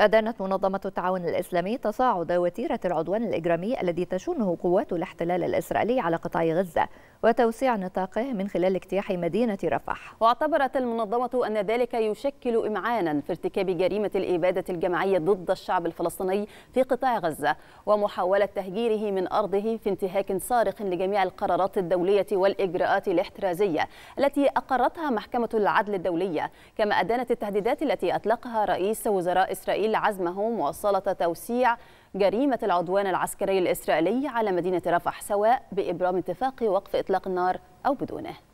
أدانت منظمة التعاون الإسلامي تصاعد وتيرة العدوان الإجرامي الذي تشنه قوات الاحتلال الإسرائيلي على قطاع غزة وتوسيع نطاقه من خلال اجتياح مدينة رفح واعتبرت المنظمة أن ذلك يشكل إمعانا في ارتكاب جريمة الإبادة الجماعية ضد الشعب الفلسطيني في قطاع غزة ومحاولة تهجيره من أرضه في انتهاك صارخ لجميع القرارات الدولية والإجراءات الاحترازية التي أقرتها محكمة العدل الدولية كما أدانت التهديدات التي أطلقها رئيس وزراء إسرائيل إسرائيل عزمهم وصلة توسيع جريمة العدوان العسكري الإسرائيلي على مدينة رفح سواء بإبرام اتفاق وقف إطلاق النار أو بدونه